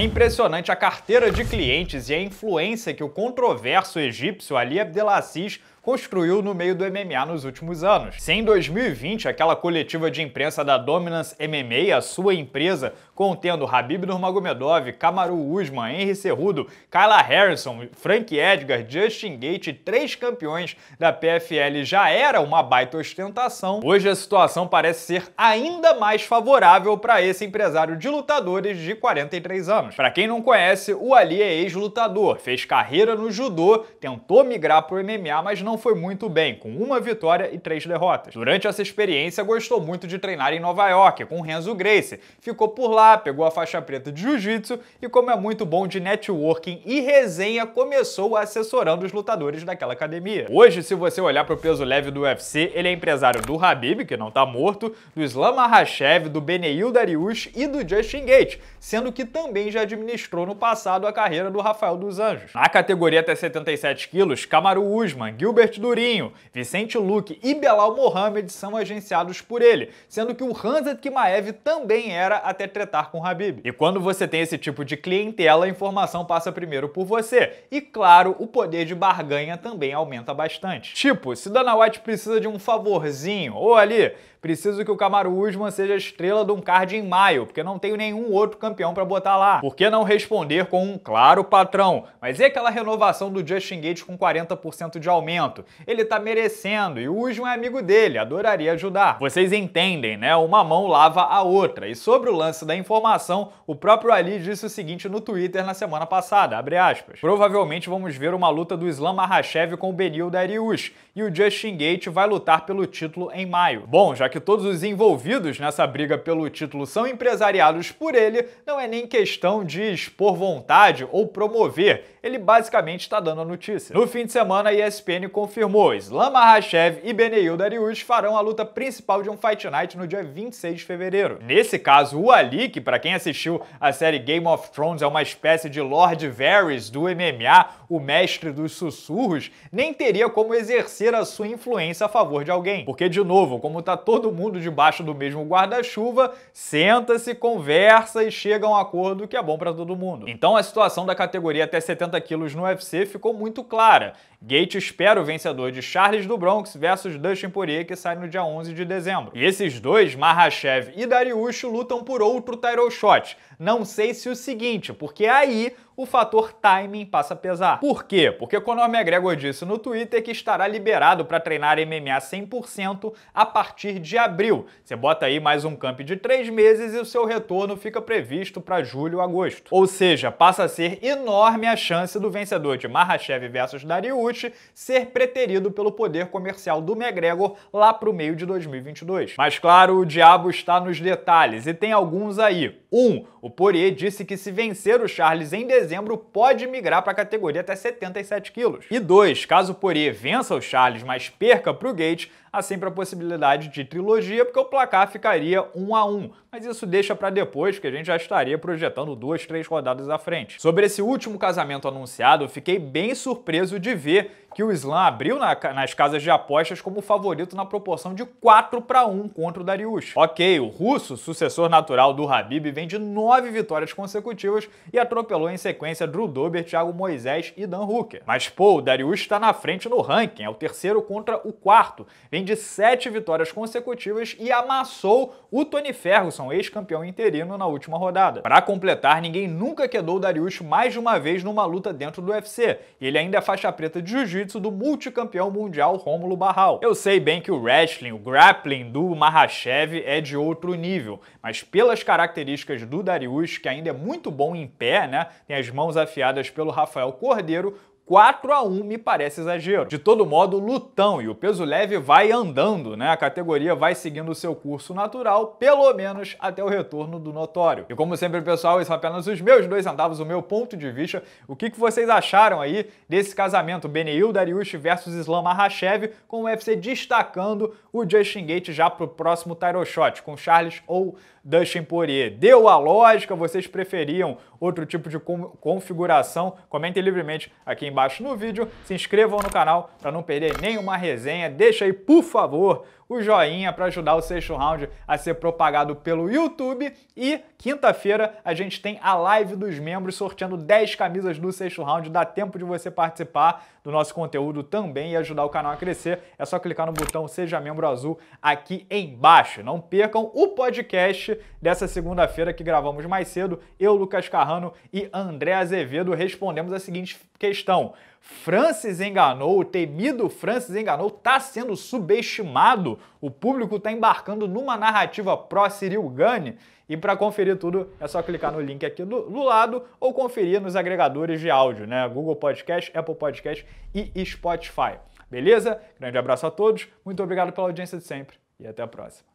É impressionante a carteira de clientes e a influência que o controverso egípcio Ali Abdelaziz construiu no meio do MMA nos últimos anos. Se em 2020 aquela coletiva de imprensa da Dominance MMA, a sua empresa, contendo Habib Nurmagomedov, Kamaru Usman, Henry Cerrudo, Kyla Harrison, Frank Edgar, Justin Gate, três campeões da PFL já era uma baita ostentação, hoje a situação parece ser ainda mais favorável para esse empresário de lutadores de 43 anos. Para quem não conhece, o Ali é ex-lutador, fez carreira no judô, tentou migrar para o MMA, mas não não foi muito bem, com uma vitória e três derrotas. Durante essa experiência, gostou muito de treinar em Nova York, com Renzo Gracie. Ficou por lá, pegou a faixa preta de jiu-jitsu e, como é muito bom de networking e resenha, começou assessorando os lutadores daquela academia. Hoje, se você olhar para o peso leve do UFC, ele é empresário do Habib, que não está morto, do Islam Makhachev, do Beneil Dariush e do Justin Gate, sendo que também já administrou no passado a carreira do Rafael dos Anjos. Na categoria até 77 quilos, Kamaru Usman, Gilbert Gilbert Durinho, Vicente Luque e Belal Mohamed são agenciados por ele, sendo que o Hamzat Kimaev também era até tretar com Habib. E quando você tem esse tipo de clientela, a informação passa primeiro por você. E claro, o poder de barganha também aumenta bastante. Tipo, se Dana White precisa de um favorzinho, ou ali, preciso que o Camaro Usman seja estrela de um card em maio, porque não tenho nenhum outro campeão para botar lá. Por que não responder com um claro patrão? Mas e aquela renovação do Justin Gates com 40% de aumento? Ele tá merecendo e o Usman é amigo dele, adoraria ajudar. Vocês entendem, né? Uma mão lava a outra. E sobre o lance da informação, o próprio Ali disse o seguinte no Twitter na semana passada, abre aspas. Provavelmente vamos ver uma luta do Islam Makhachev com o Benil Dariush e o Justin Gate vai lutar pelo título em maio. Bom, já que todos os envolvidos nessa briga pelo título são empresariados por ele, não é nem questão de expor vontade ou promover. Ele basicamente está dando a notícia. No fim de semana, a ESPN confirmou. Islam Makhachev e Beneil Dariush farão a luta principal de um Fight Night no dia 26 de fevereiro. Nesse caso, o Ali, que para quem assistiu a série Game of Thrones é uma espécie de Lord Varys do MMA, o mestre dos sussurros, nem teria como exercer a sua influência a favor de alguém. Porque, de novo, como tá todo mundo debaixo do mesmo guarda-chuva, senta-se, conversa e chega a um acordo que é bom para todo mundo. Então a situação da categoria até 70 quilos no UFC ficou muito clara. Gate espera o vencedor de Charles do Bronx versus Dustin Poirier, que sai no dia 11 de dezembro. E esses dois, Mahashev e Dariush, lutam por outro title shot. Não sei se o seguinte, porque aí o fator timing passa a pesar. Por quê? Porque Conor McGregor disse no Twitter que estará liberado para treinar MMA 100% a partir de abril. Você bota aí mais um camp de três meses e o seu retorno fica previsto para julho, agosto. Ou seja, passa a ser enorme a chance do vencedor de Mahashev versus Dariucci ser preterido pelo poder comercial do McGregor lá para o meio de 2022. Mas claro, o diabo está nos detalhes e tem alguns aí. Um, o Poirier disse que se vencer o Charles em dezembro dezembro pode migrar para a categoria até 77 quilos. E dois Caso o Poirier vença o Charles, mas perca para o Gates, há sempre a possibilidade de trilogia, porque o placar ficaria 1 a 1 Mas isso deixa para depois, que a gente já estaria projetando duas, três rodadas à frente. Sobre esse último casamento anunciado, fiquei bem surpreso de ver que o Islam abriu na, nas casas de apostas como favorito na proporção de 4 para 1 contra o Darius. Ok, o russo, sucessor natural do Habib, vem de 9 vitórias consecutivas e atropelou em sequência sequência Drew Dober, Thiago Moisés e Dan Hooker. Mas, pô, o Darius está na frente no ranking, é o terceiro contra o quarto, vem de sete vitórias consecutivas e amassou o Tony Ferguson, ex-campeão interino, na última rodada. Para completar, ninguém nunca quedou o Darius mais de uma vez numa luta dentro do UFC, e ele ainda é faixa preta de jiu-jitsu do multicampeão mundial Rômulo Barral. Eu sei bem que o wrestling, o grappling do Mahashev é de outro nível, mas pelas características do Darius, que ainda é muito bom em pé, né, tem as mãos afiadas pelo Rafael Cordeiro 4 a 1 me parece exagero. De todo modo, lutão e o peso leve vai andando, né? A categoria vai seguindo o seu curso natural, pelo menos até o retorno do notório. E como sempre, pessoal, isso é apenas os meus dois centavos, o meu ponto de vista. O que, que vocês acharam aí desse casamento Benil Dariush versus Islam Makhachev, com o UFC destacando o Justin Gate já pro próximo title shot, com Charles ou Dustin Poirier. Deu a lógica? Vocês preferiam outro tipo de configuração? Comentem livremente aqui embaixo embaixo no vídeo, se inscrevam no canal para não perder nenhuma resenha, deixa aí, por favor, o joinha para ajudar o sexto round a ser propagado pelo YouTube. E quinta-feira a gente tem a live dos membros sorteando 10 camisas do sexto round. Dá tempo de você participar do nosso conteúdo também e ajudar o canal a crescer. É só clicar no botão Seja Membro Azul aqui embaixo. Não percam o podcast dessa segunda-feira que gravamos mais cedo. Eu, Lucas Carrano e André Azevedo respondemos a seguinte Questão: Francis enganou, o temido Francis enganou, está sendo subestimado. O público está embarcando numa narrativa pró-Cyril Gane. E para conferir tudo, é só clicar no link aqui do, do, lado ou conferir nos agregadores de áudio, né? Google Podcast, Apple Podcast e Spotify. Beleza? Grande abraço a todos, muito obrigado pela audiência de sempre e até a próxima.